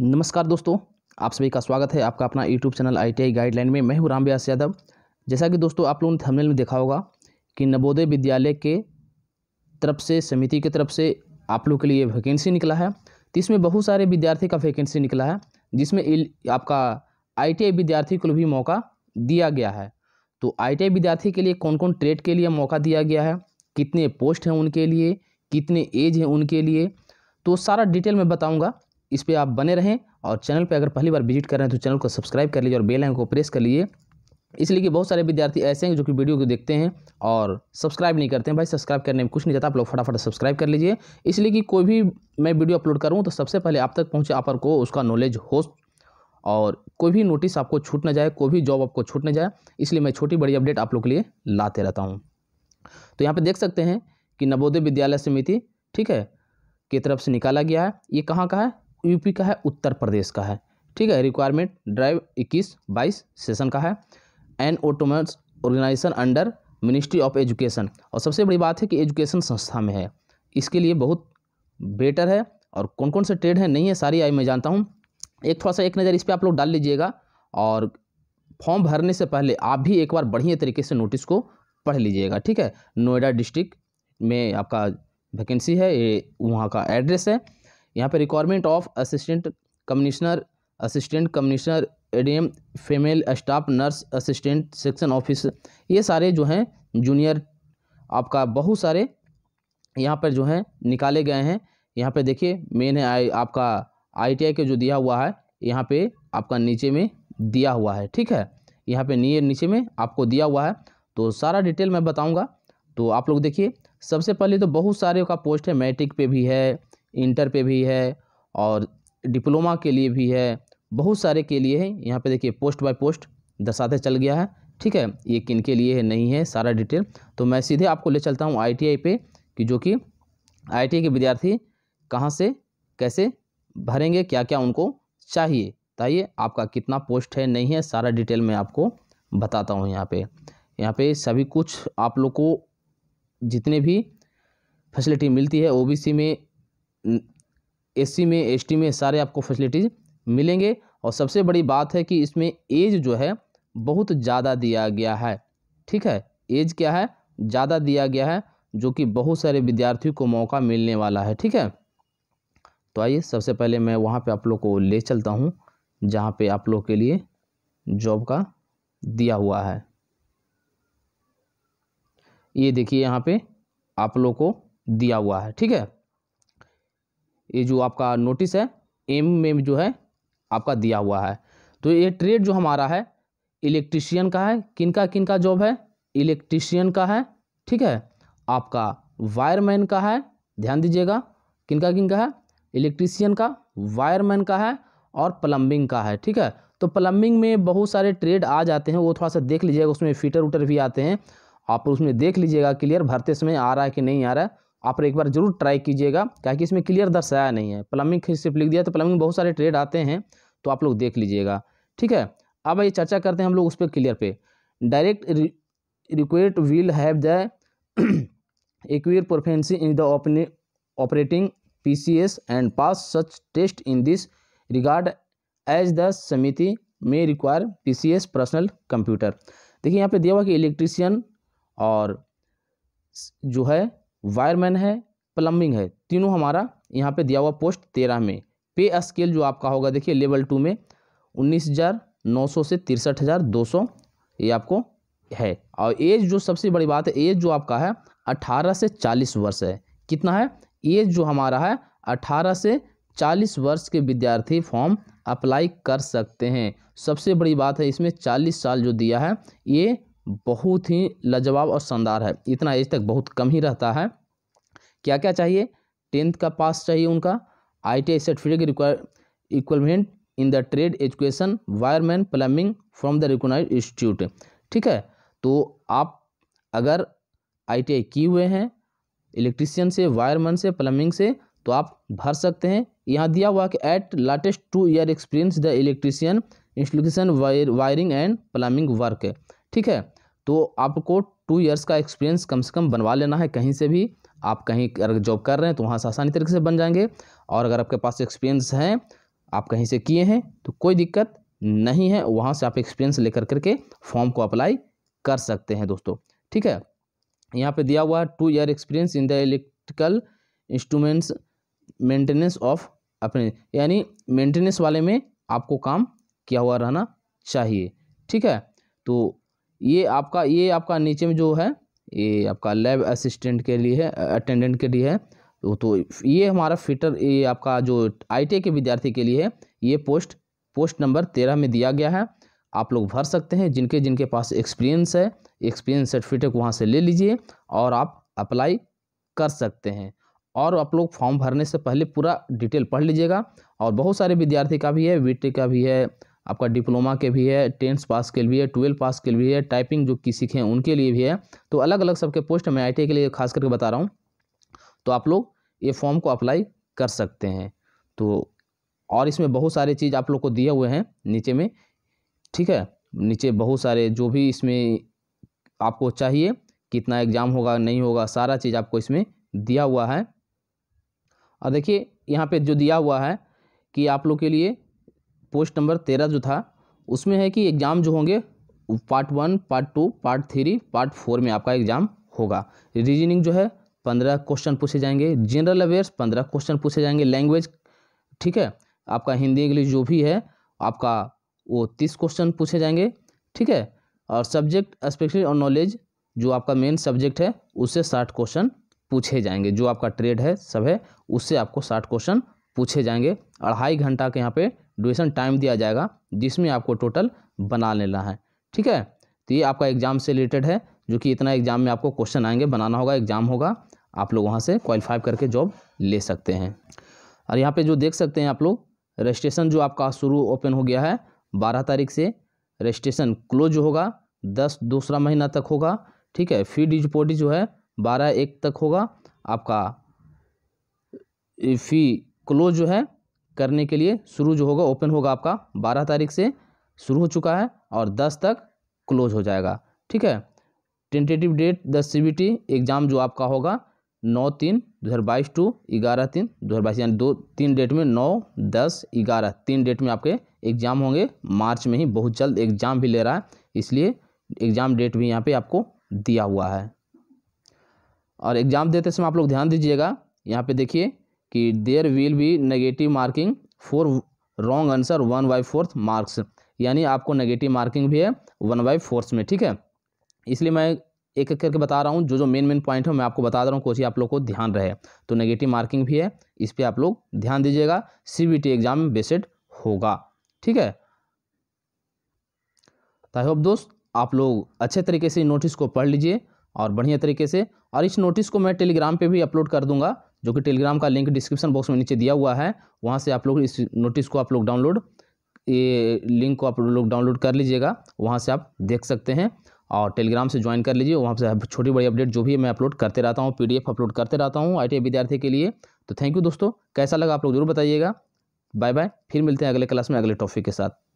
नमस्कार दोस्तों आप सभी का स्वागत है आपका अपना यूट्यूब चैनल आईटीआई गाइडलाइन में मैं हूं राम व्यास यादव जैसा कि दोस्तों आप लोगों ने थंबनेल में देखा होगा कि नवोदय विद्यालय के तरफ से समिति की तरफ से आप लोग के लिए वैकेंसी निकला है तो इसमें बहुत सारे विद्यार्थी का वैकेंसी निकला है जिसमें आपका आई विद्यार्थी को भी मौका दिया गया है तो आई विद्यार्थी के लिए कौन कौन ट्रेड के लिए मौका दिया गया है कितने पोस्ट हैं उनके लिए कितने एज हैं उनके लिए तो सारा डिटेल में बताऊँगा इस पर आप बने रहें और चैनल पर अगर पहली बार विजिट कर रहे हैं तो चैनल को सब्सक्राइब कर लीजिए और बेल आइकन को प्रेस कर लीजिए इसलिए कि बहुत सारे विद्यार्थी ऐसे हैं जो कि वीडियो को देखते हैं और सब्सक्राइब नहीं करते हैं भाई सब्सक्राइब करने में कुछ नहीं जाता आप लोग फटाफट सब्सक्राइब कर लीजिए इसलिए कि कोई भी मैं वीडियो अपलोड करूँ तो सबसे पहले आप तक पहुँचे आप को उसका नॉलेज हो और कोई भी नोटिस आपको छूट ना जाए कोई भी जॉब आपको छूट ना जाए इसलिए मैं छोटी बड़ी अपडेट आप लोग के लिए लाते रहता हूँ तो यहाँ पर देख सकते हैं कि नवोदय विद्यालय समिति ठीक है की तरफ से निकाला गया है ये कहाँ का है यूपी का है उत्तर प्रदेश का है ठीक है रिक्वायरमेंट ड्राइव इक्कीस बाईस सेशन का है an autonomous organisation under ministry of education और सबसे बड़ी बात है कि एजुकेशन संस्था में है इसके लिए बहुत बेटर है और कौन कौन से ट्रेड हैं नहीं है सारी आई मैं जानता हूँ एक थोड़ा सा एक नज़र इस पर आप लोग डाल लीजिएगा और फॉर्म भरने से पहले आप भी एक बार बढ़िया तरीके से नोटिस को पढ़ लीजिएगा ठीक है नोएडा डिस्ट्रिक्ट में आपका वैकेंसी है ये वहाँ का एड्रेस है यहाँ पे requirement of assistant commissioner assistant commissioner ADM female staff nurse assistant section office ये सारे जो हैं जूनियर आपका बहुत सारे यहाँ पर जो हैं निकाले गए हैं यहाँ पे देखिए मेन है आई आपका आई के जो दिया हुआ है यहाँ पे आपका नीचे में दिया हुआ है ठीक है यहाँ पे नीचे नीचे में आपको दिया हुआ है तो सारा डिटेल मैं बताऊँगा तो आप लोग देखिए सबसे पहले तो बहुत सारे का पोस्ट है मैट्रिक पे भी है इंटर पे भी है और डिप्लोमा के लिए भी है बहुत सारे के लिए है यहाँ पे देखिए पोस्ट बाय पोस्ट दर्शाते चल गया है ठीक है ये किन के लिए है नहीं है सारा डिटेल तो मैं सीधे आपको ले चलता हूँ आई पे कि जो कि आई के विद्यार्थी कहाँ से कैसे भरेंगे क्या क्या उनको चाहिए बताइए आपका कितना पोस्ट है नहीं है सारा डिटेल मैं आपको बताता हूँ यहाँ पे यहाँ पे सभी कुछ आप लोग को जितने भी फैसिलिटी मिलती है ओबीसी में एससी में एसटी में सारे आपको फैसिलिटीज़ मिलेंगे और सबसे बड़ी बात है कि इसमें एज जो है बहुत ज़्यादा दिया गया है ठीक है एज क्या है ज़्यादा दिया गया है जो कि बहुत सारे विद्यार्थियों को मौका मिलने वाला है ठीक है तो आइए सबसे पहले मैं वहाँ पे आप लोग को ले चलता हूँ जहाँ पे आप लोग के लिए जॉब का दिया हुआ है ये देखिए यहाँ पे आप लोग को दिया हुआ है ठीक है ये जो आपका नोटिस है एम में जो है आपका दिया हुआ है तो ये ट्रेड जो हमारा है इलेक्ट्रिशियन का है किनका किनका जॉब है इलेक्ट्रिशियन का है ठीक है आपका वायरमैन का है ध्यान दीजिएगा किनका किनका है इलेक्ट्रिशियन का वायरमैन का है और प्लम्बिंग का है ठीक है तो प्लम्बिंग में बहुत सारे ट्रेड आ जाते हैं वो थोड़ा सा देख लीजिएगा उसमें फीटर उटर भी आते हैं आप उसमें देख लीजिएगा क्लियर भरते समय आ रहा है कि नहीं आ रहा है आप एक बार जरूर ट्राई कीजिएगा क्या कि इसमें क्लियर दर्शाया नहीं है प्लम्बिंग सिर्फ लिख दिया तो प्लम्बिंग बहुत सारे ट्रेड आते हैं तो आप लोग देख लीजिएगा ठीक है अब ये चर्चा करते हैं हम लोग उस पर क्लियर पे direct recruit will have the acquire proficiency in the operating P and pass such test in this regard as the samiti may require PCS personal computer देखिए यहाँ पे दिया हुआ कि इलेक्ट्रीशियन और जो है वायरमैन है प्लम्बिंग है तीनों हमारा यहाँ पे दिया हुआ पोस्ट तेरह में पे स्केल जो आपका होगा देखिए लेवल टू में उन्नीस हज़ार नौ सौ से तिरसठ हज़ार दो सौ ये आपको है और एज जो सबसे बड़ी बात है एज जो आपका है अठारह से चालीस वर्ष है कितना है एज जो हमारा है अठारह से चालीस वर्ष के विद्यार्थी फॉर्म अप्लाई कर सकते हैं सबसे बड़ी बात है इसमें चालीस साल जो दिया है ये बहुत ही लाजवाब और शानदार है इतना एज तक बहुत कम ही रहता है क्या क्या चाहिए टेंथ का पास चाहिए उनका I T I certificate require equivalent in the trade education wireman plumbing from the recognise institute ठीक है तो आप अगर आई टी आई किए हुए हैं इलेक्ट्रिशियन से वायरमैन से प्लम्बिंग से तो आप भर सकते हैं यहाँ दिया हुआ कि at latest two year experience the electrician institution wire wiring and plumbing work ठीक है तो आपको टू इयर्स का एक्सपीरियंस कम से कम बनवा लेना है कहीं से भी आप कहीं अगर जॉब कर रहे हैं तो वहाँ से आसानी तरीके से बन जाएंगे और अगर आपके पास एक्सपीरियंस हैं आप कहीं से किए हैं तो कोई दिक्कत नहीं है वहाँ से आप एक्सपीरियंस लेकर करके फॉर्म को अप्लाई कर सकते हैं दोस्तों ठीक है यहाँ पे दिया हुआ है two year experience in the electrical instruments maintenance of अपने यानी मेंटेनेंस वाले में आपको काम किया हुआ रहना चाहिए ठीक है तो ये आपका ये आपका नीचे में जो है ये आपका लैब असिस्टेंट के लिए है अटेंडेंट के लिए है तो, तो ये हमारा फिटर ये आपका जो आई के विद्यार्थी के लिए है ये पोस्ट पोस्ट नंबर तेरह में दिया गया है आप लोग भर सकते हैं जिनके जिनके पास एक्सपीरियंस है एक्सपीरियंस सर्टिफिकेट वहाँ से ले लीजिए और आप अप्लाई कर सकते हैं और आप लोग फॉर्म भरने से पहले पूरा डिटेल पढ़ लीजिएगा और बहुत सारे विद्यार्थी का भी है वीटी का भी है आपका डिप्लोमा के भी है टेंथ पास के लिए ट्वेल्व पास के लिए है टाइपिंग जो कि सीखें उनके लिए भी है तो अलग अलग सबके पोस्ट मैं आई के लिए खास करके बता रहा हूँ तो आप लोग ये फॉर्म को अप्लाई कर सकते हैं तो और इसमें बहुत सारे चीज़ आप लोग को दिए हुए हैं नीचे में ठीक है नीचे बहुत सारे जो भी इसमें आपको चाहिए कितना एग्ज़ाम होगा नहीं होगा सारा चीज़ आपको इसमें दिया हुआ है और देखिए यहाँ पे जो दिया हुआ है कि आप लोग के लिए पोस्ट नंबर तेरह जो था उसमें है कि एग्ज़ाम जो होंगे part one part two part three part four में आपका एग्ज़ाम होगा रीजनिंग जो है पंद्रह क्वेश्चन पूछे जाएंगे जनरल अवेयर्स पंद्रह क्वेश्चन पूछे जाएंगे लैंग्वेज ठीक है आपका हिंदी इंग्लिश जो भी है आपका वो तीस क्वेश्चन पूछे जाएंगे ठीक है और सब्जेक्ट स्पेशली और नॉलेज जो आपका मेन सब्जेक्ट है उससे साठ क्वेश्चन पूछे जाएंगे जो आपका ट्रेड है सब है उससे आपको साठ क्वेश्चन पूछे जाएंगे अढ़ाई घंटा के यहाँ पे ड्यूरेशन टाइम दिया जाएगा जिसमें आपको टोटल बना लेना है ठीक है तो ये आपका एग्ज़ाम से रिलेटेड है जो कि इतना एग्ज़ाम में आपको क्वेश्चन आएंगे बनाना होगा एग्ज़ाम होगा आप लोग वहाँ से क्वालिफाई करके जॉब ले सकते हैं और यहाँ पे जो देख सकते हैं आप लोग रजिस्ट्रेशन जो आपका शुरू ओपन हो गया है बारह तारीख से रजिस्ट्रेशन क्लोज होगा दस दूसरा महीना तक होगा ठीक है फी डिपोटी जो है बारह एक तक होगा आपका फी क्लोज जो है करने के लिए शुरू जो होगा ओपन होगा आपका बारह तारीख से शुरू हो चुका है और दस तक क्लोज हो जाएगा ठीक है टेंटेटिव डेट दस सी बी टी एग्ज़ाम जो आपका होगा नौ तीन दो हज़ार बाईस टू ग्यारह तीन दो हज़ार बाईस यानी दो तीन डेट में नौ दस ग्यारह तीन डेट में आपके एग्ज़ाम होंगे मार्च में ही बहुत जल्द एग्ज़ाम भी ले रहा है इसलिए एग्ज़ाम डेट भी यहाँ पे आपको दिया हुआ है और एग्ज़ाम देते समय आप लोग ध्यान दीजिएगा यहाँ पे देखिए कि there will be negative marking for wrong answer one by fourth marks यानी आपको नेगेटिव मार्किंग भी है वन बाई फोर्थ में ठीक है इसलिए मैं एक एक करके बता रहा हूँ जो जो मेन मेन पॉइंट है मैं आपको बता दे रहा हूँ कोशिश आप लोग को ध्यान रहे तो नेगेटिव मार्किंग भी है इस पर आप लोग ध्यान दीजिएगा टी एग्जाम में बेसिड होगा ठीक है तो आई होप दोस्त आप लोग अच्छे तरीके से नोटिस को पढ़ लीजिए और बढ़िया तरीके से और इस नोटिस को मैं टेलीग्राम पे भी अपलोड कर दूंगा जो कि टेलीग्राम का लिंक डिस्क्रिप्शन बॉक्स में नीचे दिया हुआ है वहाँ से आप लोग इस नोटिस को आप लोग डाउनलोड ये लिंक को आप लोग डाउनलोड कर लीजिएगा वहाँ से आप देख सकते हैं और टेलीग्राम से ज्वाइन कर लीजिए वहाँ से छोटी बड़ी अपडेट जो भी मैं अपलोड करते रहता हूँ पी अपलोड करते रहता हूँ आई विद्यार्थी के लिए तो थैंक यू दोस्तों कैसा लगा आप लोग जरूर बताइएगा बाय बाय फिर मिलते हैं अगले क्लास में अगले टॉपिक के साथ